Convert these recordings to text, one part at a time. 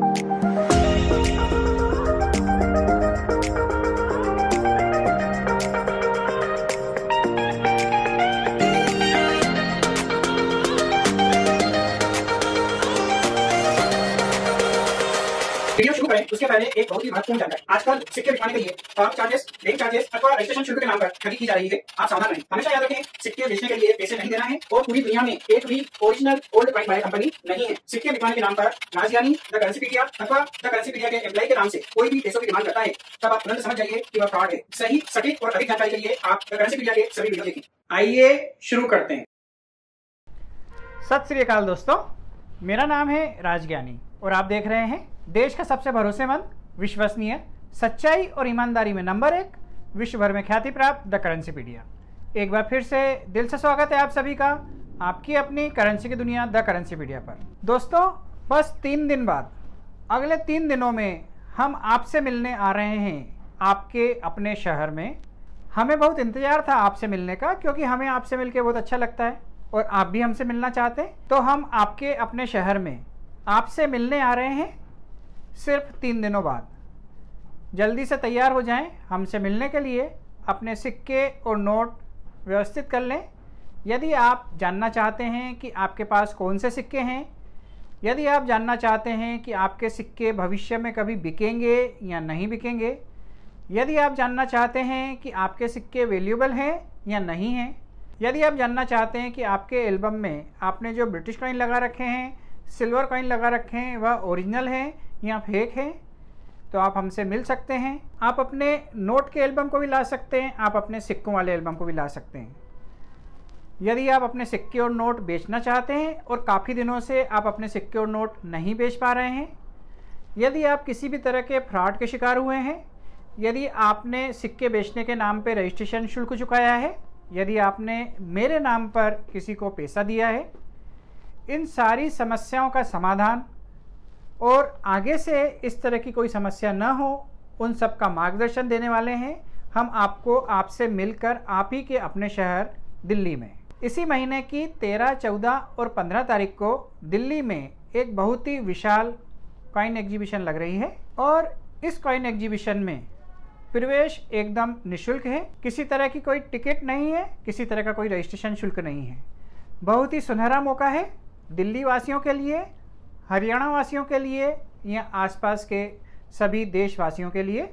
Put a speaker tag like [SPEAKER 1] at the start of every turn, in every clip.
[SPEAKER 1] you उसके पहले एक बहुत ही महत्वपूर्ण जानकारी आजकल सिक्के बिछाने के लिए फॉर्म चार्जेस बैंक चार्जेस अथवा रजिस्ट्रेशन शुल्क के नाम पर ठगी की जा रही है आप सावधान रहें हमेशा याद रखें सिक्के बेचने के लिए पैसे नहीं देना है और पूरी दुनिया में एक भी ओरिजिनल ओल्ड कॉइन वाली कंपनी नहीं है सिक्के बिछाने के नाम पर राजधानी द करेंसी पीडिया अथवा द करेंसी पीडिया के एम्प्लाई के नाम से कोई भी पैसों की डिमांड करता है तब आप तुरंत समझ जाइए कि वह फ्रॉड है सही सटीक और अधिक जानकारी के लिए आप द करेंसी पीडिया के सभी वीडियो देखें आइए शुरू करते हैं सत श्री अकाल दोस्तों मेरा नाम है राजज्ञानी और आप देख रहे हैं देश का सबसे भरोसेमंद विश्वसनीय सच्चाई और ईमानदारी में नंबर एक विश्व भर में ख्याति प्राप्त द करेंसी पीडिया एक बार फिर से दिल से स्वागत है आप सभी का आपकी अपनी करेंसी की दुनिया द करेंसी पीडिया पर दोस्तों बस तीन दिन बाद अगले तीन दिनों में हम आपसे मिलने आ रहे हैं आपके अपने शहर में हमें बहुत इंतज़ार था आपसे मिलने का क्योंकि हमें आपसे मिलकर बहुत अच्छा लगता है और आप भी हमसे मिलना चाहते हैं तो हम आपके अपने शहर में आपसे मिलने आ रहे हैं सिर्फ तीन दिनों बाद जल्दी से तैयार हो जाएं हमसे मिलने के लिए अपने सिक्के और नोट व्यवस्थित कर लें यदि आप जानना चाहते हैं कि आपके पास कौन से सिक्के हैं यदि आप जानना चाहते हैं कि आपके सिक्के भविष्य में कभी बिकेंगे या नहीं बिकेंगे यदि आप जानना चाहते हैं कि आपके सिक्के वैल्यूबल हैं या नहीं हैं यदि आप जानना चाहते हैं कि आपके एल्बम में आपने जो ब्रिटिश कॉइन लगा रखे हैं सिल्वर कॉइन लगा रखे हैं वह ओरिजिनल है या फेक है तो आप हमसे मिल सकते हैं आप अपने नोट के एल्बम को भी ला सकते हैं आप अपने सिक्कों वाले एल्बम को भी ला सकते हैं यदि आप अपने सिक्के और नोट बेचना चाहते हैं और काफ़ी दिनों से आप अपने सिक्के और नोट नहीं बेच पा रहे हैं यदि आप किसी भी तरह के फ्रॉड के शिकार हुए हैं यदि आपने सिक्के बेचने के नाम पर रजिस्ट्रेशन शुल्क चुकाया है यदि आपने मेरे नाम पर किसी को पैसा दिया है इन सारी समस्याओं का समाधान और आगे से इस तरह की कोई समस्या न हो उन सब का मार्गदर्शन देने वाले हैं हम आपको आपसे मिलकर आप ही के अपने शहर दिल्ली में इसी महीने की तेरह चौदह और पंद्रह तारीख को दिल्ली में एक बहुत ही विशाल कॉइन एग्जीबिशन लग रही है और इस कॉइन एग्जीबिशन में प्रवेश एकदम निशुल्क है किसी तरह की कोई टिकट नहीं है किसी तरह का कोई रजिस्ट्रेशन शुल्क नहीं है बहुत ही सुनहरा मौका है दिल्ली वासियों के लिए हरियाणा वासियों के लिए या आसपास के सभी देशवासियों के लिए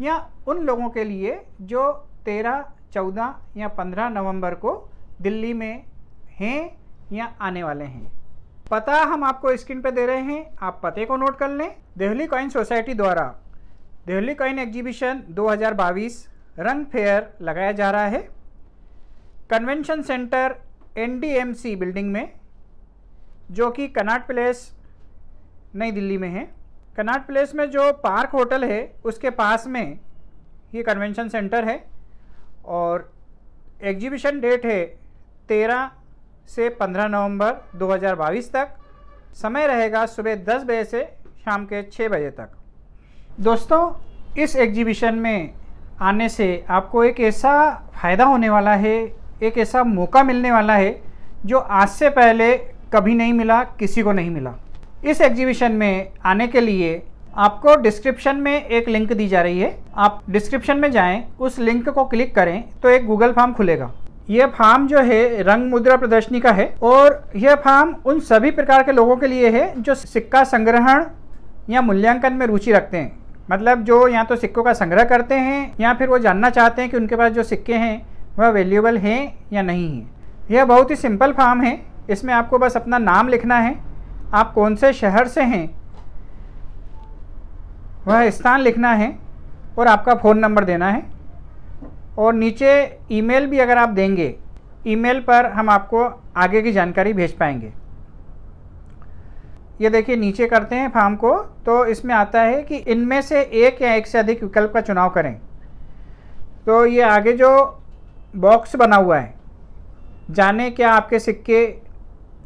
[SPEAKER 1] या उन लोगों के लिए जो 13, 14 या 15 नवंबर को दिल्ली में हैं या आने वाले हैं पता हम आपको स्क्रीन पर दे रहे हैं आप पते को नोट कर लें देहली कॉइन सोसाइटी द्वारा देहली कॉइन एग्जीबिशन 2022 रंग फेयर लगाया जा रहा है कन्वेंशन सेंटर एनडीएमसी बिल्डिंग में जो कि कनाट प्लेस नई दिल्ली में है कनाट प्लेस में जो पार्क होटल है उसके पास में ये कन्वेंशन सेंटर है और एग्जीबिशन डेट है तेरह से पंद्रह नवंबर 2022 तक समय रहेगा सुबह दस बजे से शाम के छः बजे तक दोस्तों इस एग्जीबिशन में आने से आपको एक ऐसा फ़ायदा होने वाला है एक ऐसा मौका मिलने वाला है जो आज से पहले कभी नहीं मिला किसी को नहीं मिला इस एग्जीबिशन में आने के लिए आपको डिस्क्रिप्शन में एक लिंक दी जा रही है आप डिस्क्रिप्शन में जाएं उस लिंक को क्लिक करें तो एक गूगल फॉर्म खुलेगा यह फार्म जो है रंग मुद्रा प्रदर्शनी का है और यह फार्म उन सभी प्रकार के लोगों के लिए है जो सिक्का संग्रहण या मूल्यांकन में रुचि रखते हैं मतलब जो या तो सिक्कों का संग्रह करते हैं या फिर वो जानना चाहते हैं कि उनके पास जो सिक्के हैं वह अवेलेबल हैं या नहीं हैं यह बहुत ही सिंपल फार्म है इसमें आपको बस अपना नाम लिखना है आप कौन से शहर से हैं वह स्थान लिखना है और आपका फ़ोन नंबर देना है और नीचे ईमेल भी अगर आप देंगे ईमेल पर हम आपको आगे की जानकारी भेज पाएंगे ये देखिए नीचे करते हैं फार्म को तो इसमें आता है कि इनमें से एक या एक से अधिक विकल्प का चुनाव करें तो ये आगे जो बॉक्स बना हुआ है जाने क्या आपके सिक्के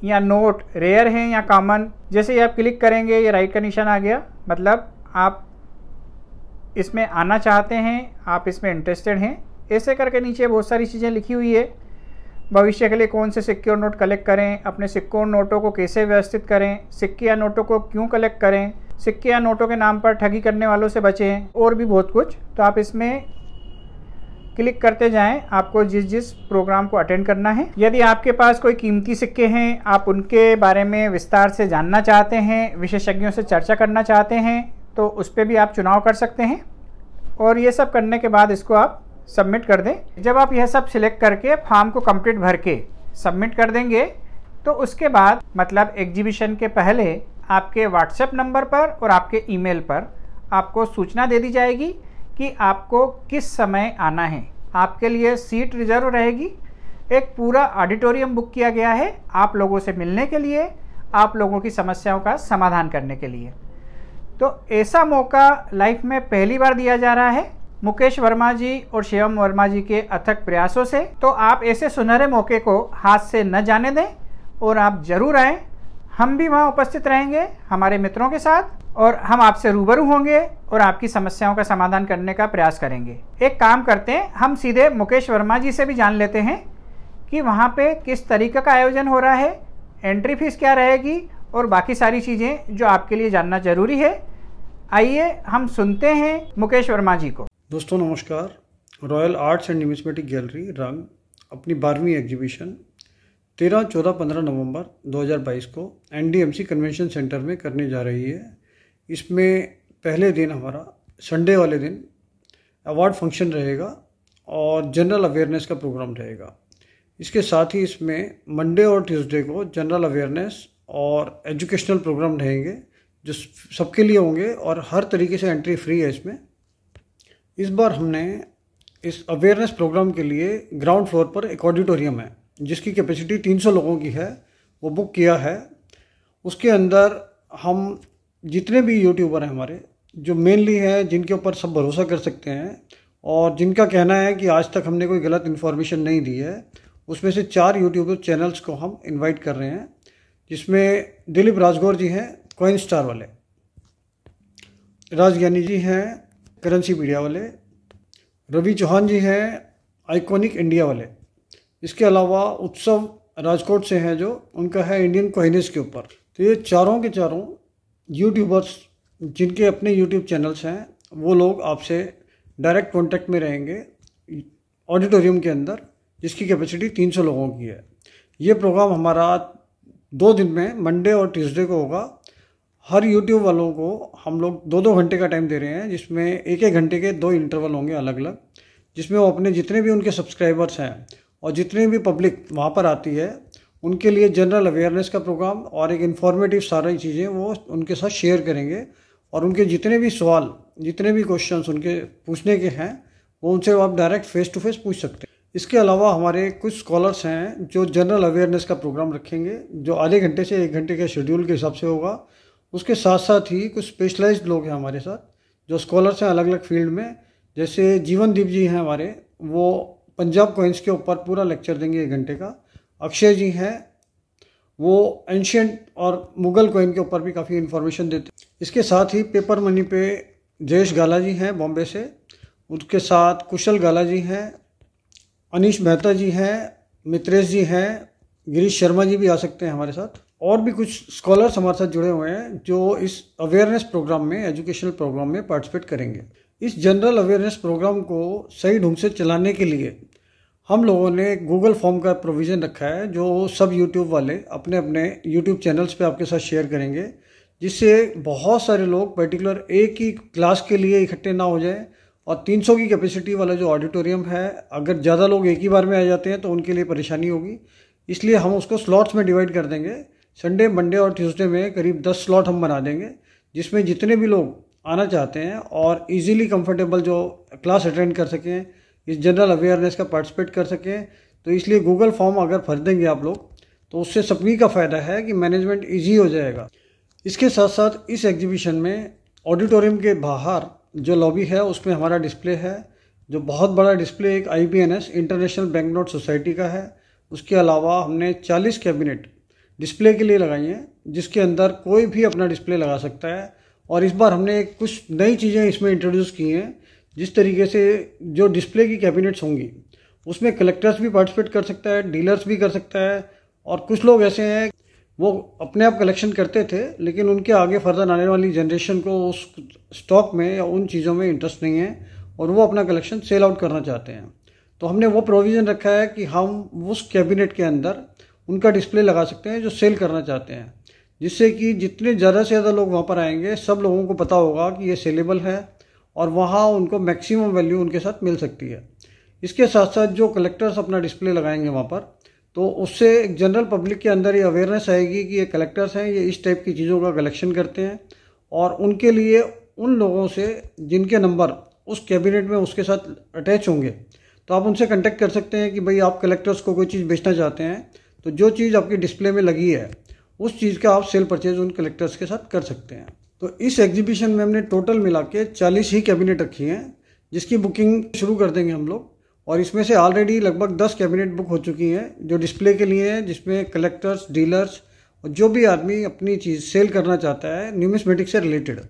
[SPEAKER 1] या नोट रेयर हैं या कॉमन जैसे ही आप क्लिक करेंगे ये राइट का निशान आ गया मतलब आप इसमें आना चाहते हैं आप इसमें इंटरेस्टेड हैं ऐसे करके नीचे बहुत सारी चीज़ें लिखी हुई है भविष्य के लिए कौन से सिक्के और नोट कलेक्ट करें अपने सिक्कों और नोटों को कैसे व्यवस्थित करें सिक्के या नोटों को क्यों कलेक्ट करें सिक्के या नोटों के नाम पर ठगी करने वालों से बचें और भी बहुत कुछ तो आप इसमें क्लिक करते जाएं आपको जिस जिस प्रोग्राम को अटेंड करना है यदि आपके पास कोई कीमती सिक्के हैं आप उनके बारे में विस्तार से जानना चाहते हैं विशेषज्ञों से चर्चा करना चाहते हैं तो उस पर भी आप चुनाव कर सकते हैं और ये सब करने के बाद इसको आप सबमिट कर दें जब आप यह सब सिलेक्ट करके फॉर्म को कम्प्लीट भर के सबमिट कर देंगे तो उसके बाद मतलब एग्जीबिशन के पहले आपके व्हाट्सएप नंबर पर और आपके ईमेल पर आपको सूचना दे दी जाएगी कि आपको किस समय आना है आपके लिए सीट रिजर्व रहेगी एक पूरा ऑडिटोरियम बुक किया गया है आप लोगों से मिलने के लिए आप लोगों की समस्याओं का समाधान करने के लिए तो ऐसा मौका लाइफ में पहली बार दिया जा रहा है मुकेश वर्मा जी और शिवम वर्मा जी के अथक प्रयासों से तो आप ऐसे सुनहरे मौके को हाथ से न जाने दें और आप ज़रूर आएँ हम भी वहाँ उपस्थित रहेंगे हमारे मित्रों के साथ और हम आपसे रूबरू होंगे और आपकी समस्याओं का समाधान करने का प्रयास करेंगे एक काम करते हैं हम सीधे मुकेश वर्मा जी से भी जान लेते हैं कि वहाँ पे किस तरीके का आयोजन हो रहा है एंट्री फीस क्या रहेगी और बाकी सारी चीज़ें जो आपके लिए जानना जरूरी है आइए हम सुनते हैं मुकेश वर्मा जी को दोस्तों नमस्कार
[SPEAKER 2] royal arts and numismatic gallery रंग अपनी बारहवीं एग्जीबिशन तेरह चौदह पंद्रह नवंबर 2022 को एनडीएमसी कन्वेंशन सेंटर में करने जा रही है इसमें पहले दिन हमारा संडे वाले दिन अवार्ड फंक्शन रहेगा और जनरल अवेयरनेस का प्रोग्राम रहेगा इसके साथ ही इसमें मंडे और ट्यूसडे को जनरल अवेयरनेस और एजुकेशनल प्रोग्राम रहेंगे जो सबके लिए होंगे और हर तरीके से एंट्री फ्री है इसमें इस बार हमने इस अवेयरनेस प्रोग्राम के लिए ग्राउंड फ्लोर पर एक ऑडिटोरियम है जिसकी कैपेसिटी 300 लोगों की है वो बुक किया है उसके अंदर हम जितने भी यूट्यूबर हैं हमारे जो मेनली हैं जिनके ऊपर सब भरोसा कर सकते हैं और जिनका कहना है कि आज तक हमने कोई गलत इन्फॉर्मेशन नहीं दी है उसमें से चार यूट्यूबर चैनल्स को हम इनवाइट कर रहे हैं जिसमें दिलीप राजगौर जी हैं कोइन स्टार वाले राजज्ञानी जी हैं करेंसी मीडिया वाले रवि चौहान जी हैं आइकॉनिक इंडिया वाले इसके अलावा उत्सव राजकोट से हैं जो उनका है इंडियन कोहिनेस के ऊपर तो ये चारों के चारों यूट्यूबर्स जिनके अपने यूट्यूब चैनल्स हैं वो लोग आपसे डायरेक्ट कांटेक्ट में रहेंगे ऑडिटोरियम के अंदर जिसकी कैपेसिटी 300 लोगों की है ये प्रोग्राम हमारा दो दिन में मंडे और ट्यूसडे को होगा हर यूट्यूब वालों को हम लोग दो दो घंटे का टाइम दे रहे हैं जिसमें एक एक घंटे के दो इंटरवल होंगे अलग अलग जिसमें वो अपने जितने भी उनके सब्सक्राइबर्स हैं और जितने भी पब्लिक वहाँ पर आती है उनके लिए जनरल अवेयरनेस का प्रोग्राम और एक इन्फॉर्मेटिव सारी चीज़ें वो उनके साथ शेयर करेंगे और उनके जितने भी सवाल जितने भी क्वेश्चन उनके पूछने के हैं वो उनसे आप डायरेक्ट फेस टू फेस पूछ सकते हैं इसके अलावा हमारे कुछ स्कॉलर्स हैं जो जनरल अवेयरनेस का प्रोग्राम रखेंगे जो आधे घंटे से एक घंटे के शेड्यूल के हिसाब से होगा उसके साथ साथ ही कुछ स्पेशलाइज लोग हैं हमारे साथ जो स्कॉलर्स हैं अलग अलग फील्ड में जैसे जीवनदीप जी हैं हमारे वो पंजाब कोइंस के ऊपर पूरा लेक्चर देंगे एक घंटे का अक्षय जी हैं वो एंशंट और मुगल को के ऊपर भी काफ़ी इन्फॉर्मेशन देते इसके साथ ही पेपर मनी पे जयेश गाला जी हैं बॉम्बे से उसके साथ कुशल गाला जी हैं अनिश मेहता जी हैं मित्रेश जी हैं गिरीश शर्मा जी भी आ सकते हैं हमारे साथ और भी कुछ स्कॉलर्स हमारे साथ जुड़े हुए हैं जो इस अवेयरनेस प्रोग्राम में एजुकेशनल प्रोग्राम में पार्टिसिपेट करेंगे इस जनरल अवेयरनेस प्रोग्राम को सही ढंग से चलाने के लिए हम लोगों ने गूगल फॉर्म का प्रोविज़न रखा है जो सब यूट्यूब वाले अपने अपने यूट्यूब चैनल्स पे आपके साथ शेयर करेंगे जिससे बहुत सारे लोग पर्टिकुलर एक ही क्लास के लिए इकट्ठे ना हो जाएं और 300 की कैपेसिटी वाला जो ऑडिटोरियम है अगर ज़्यादा लोग एक ही बार में आ जाते हैं तो उनके लिए परेशानी होगी इसलिए हम उसको स्लॉट्स में डिवाइड कर देंगे संडे मंडे और ट्यूसडे में करीब दस स्लॉट हम बना देंगे जिसमें जितने भी लोग आना चाहते हैं और इजीली कंफर्टेबल जो क्लास अटेंड कर सकें इस जनरल अवेयरनेस का पार्टिसिपेट कर सकें तो इसलिए गूगल फॉर्म अगर भर देंगे आप लोग तो उससे सभी का फ़ायदा है कि मैनेजमेंट ईजी हो जाएगा इसके साथ साथ इस एग्जीबिशन में ऑडिटोरियम के बाहर जो लॉबी है उसमें हमारा डिस्प्ले है जो बहुत बड़ा डिस्प्ले एक I international bank note society का है उसके अलावा हमने 40 कैबिनेट डिस्प्ले के लिए लगाई हैं जिसके अंदर कोई भी अपना डिस्प्ले लगा सकता है और इस बार हमने कुछ नई चीज़ें इसमें इंट्रोड्यूस की हैं जिस तरीके से जो डिस्प्ले की कैबिनेट्स होंगी उसमें कलेक्टर्स भी पार्टिसिपेट कर सकता है डीलर्स भी कर सकता है और कुछ लोग ऐसे हैं वो अपने आप कलेक्शन करते थे लेकिन उनके आगे फर्दर आने वाली जनरेशन को उस स्टॉक में या उन चीज़ों में इंटरेस्ट नहीं है और वो अपना कलेक्शन सेल आउट करना चाहते हैं तो हमने वो प्रोविज़न रखा है कि हम उस कैबिनेट के अंदर उनका डिस्प्ले लगा सकते हैं जो सेल करना चाहते हैं जिससे कि जितने ज़्यादा से ज़्यादा लोग वहाँ पर आएंगे सब लोगों को पता होगा कि ये सेलेबल है और वहाँ उनको मैक्सिमम वैल्यू उनके साथ मिल सकती है इसके साथ साथ जो कलेक्टर्स अपना डिस्प्ले लगाएंगे वहाँ पर तो उससे एक जनरल पब्लिक के अंदर ये अवेयरनेस आएगी कि ये कलेक्टर्स हैं ये इस टाइप की चीज़ों का कलेक्शन करते हैं और उनके लिए उन लोगों से जिनके नंबर उस कैबिनेट में उसके साथ अटैच होंगे तो आप उनसे कंटेक्ट कर सकते हैं कि भाई आप कलेक्टर्स को कोई चीज़ बेचना चाहते हैं तो जो चीज़ आपकी डिस्प्ले में लगी है उस चीज़ का आप सेल परचेज उन कलेक्टर्स के साथ कर सकते हैं तो इस एग्जीबिशन में हमने टोटल मिला के चालीस ही कैबिनेट रखी हैं जिसकी बुकिंग शुरू कर देंगे हम लोग और इसमें से ऑलरेडी लगभग दस कैबिनेट बुक हो चुकी हैं जो डिस्प्ले के लिए हैं जिसमें कलेक्टर्स डीलर्स और जो भी आदमी अपनी चीज़ सेल करना चाहता है न्यूमिसमेटिक्स से रिलेटेड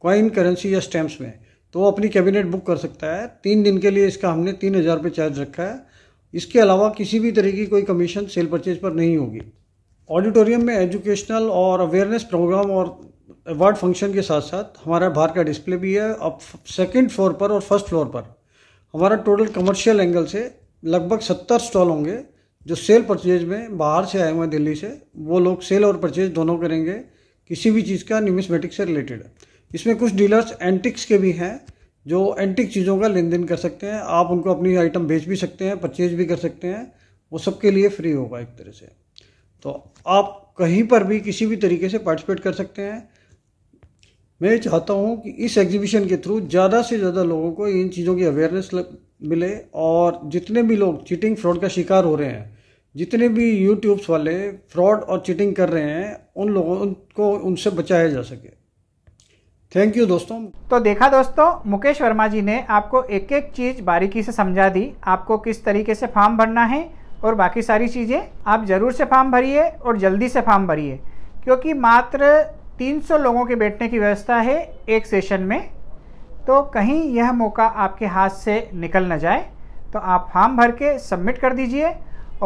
[SPEAKER 2] कॉइन करेंसी या स्टैम्प्स में तो वो अपनी कैबिनेट बुक कर सकता है तीन दिन के लिए इसका हमने तीन हज़ार रुपये चार्ज रखा है इसके अलावा किसी भी तरह की कोई कमीशन सेल परचेज पर नहीं होगी ऑडिटोरियम में एजुकेशनल और अवेयरनेस प्रोग्राम और वर्ड फंक्शन के साथ साथ हमारा बाहर का डिस्प्ले भी है अब सेकेंड फ्लोर पर और फर्स्ट फ्लोर पर हमारा टोटल कमर्शियल एंगल से लगभग सत्तर स्टॉल होंगे जो सेल परचेज में बाहर से आए हुए हैं दिल्ली से वो लोग सेल और परचेज दोनों करेंगे किसी भी चीज़ का न्यूमिस्मेटिक से रिलेटेड इसमें कुछ डीलर्स एंटिक्स के भी हैं जो एंटिक चीज़ों का लेन देन कर सकते हैं आप उनको अपनी आइटम बेच भी सकते हैं परचेज भी कर सकते हैं वो सबके लिए फ्री होगा एक तरह से तो आप कहीं पर भी किसी भी तरीके से पार्टिसिपेट कर सकते हैं मैं चाहता हूँ कि इस एग्जीबिशन के थ्रू ज़्यादा से ज़्यादा लोगों को इन चीज़ों की अवेयरनेस मिले और जितने भी लोग चीटिंग फ्रॉड का शिकार हो रहे हैं जितने भी यूट्यूब्स वाले फ्रॉड और चीटिंग कर रहे हैं उन लोगों को उनसे बचाया जा सके थैंक यू दोस्तों
[SPEAKER 1] तो देखा दोस्तों मुकेश वर्मा जी ने आपको एक एक चीज़ बारीकी से समझा दी आपको किस तरीके से फॉर्म भरना है और बाकी सारी चीज़ें आप ज़रूर से फॉर्म भरिए और जल्दी से फॉर्म भरिए क्योंकि मात्र 300 लोगों के बैठने की व्यवस्था है एक सेशन में तो कहीं यह मौका आपके हाथ से निकल ना जाए तो आप फॉर्म भर के सबमिट कर दीजिए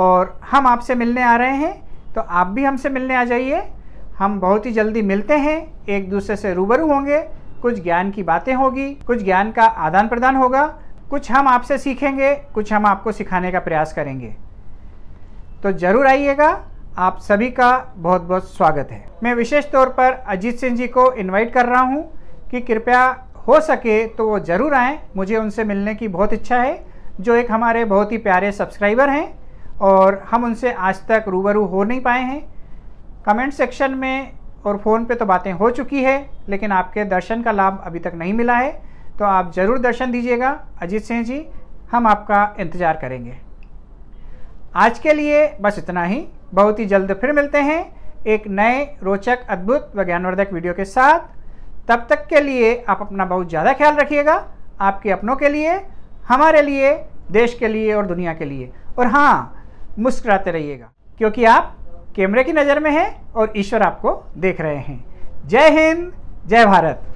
[SPEAKER 1] और हम आपसे मिलने आ रहे हैं तो आप भी हमसे मिलने आ जाइए हम बहुत ही जल्दी मिलते हैं एक दूसरे से रूबरू होंगे कुछ ज्ञान की बातें होगी कुछ ज्ञान का आदान प्रदान होगा कुछ हम आपसे सीखेंगे कुछ हम आपको सिखाने का प्रयास करेंगे तो ज़रूर आइएगा आप सभी का बहुत बहुत स्वागत है मैं विशेष तौर पर अजीत सिंह जी को इनवाइट कर रहा हूं कि कृपया हो सके तो वो ज़रूर आएँ मुझे उनसे मिलने की बहुत इच्छा है जो एक हमारे बहुत ही प्यारे सब्सक्राइबर हैं और हम उनसे आज तक रूबरू हो नहीं पाए हैं कमेंट सेक्शन में और फ़ोन पे तो बातें हो चुकी है लेकिन आपके दर्शन का लाभ अभी तक नहीं मिला है तो आप ज़रूर दर्शन दीजिएगा अजीत सिंह जी हम आपका इंतज़ार करेंगे आज के लिए बस इतना ही बहुत ही जल्द फिर मिलते हैं एक नए रोचक अद्भुत व ज्ञानवर्धक वीडियो के साथ तब तक के लिए आप अपना बहुत ज़्यादा ख्याल रखिएगा आपके अपनों के लिए हमारे लिए देश के लिए और दुनिया के लिए और हाँ मुस्कुराते रहिएगा क्योंकि आप कैमरे की नज़र में हैं और ईश्वर आपको देख रहे हैं जय हिंद जय भारत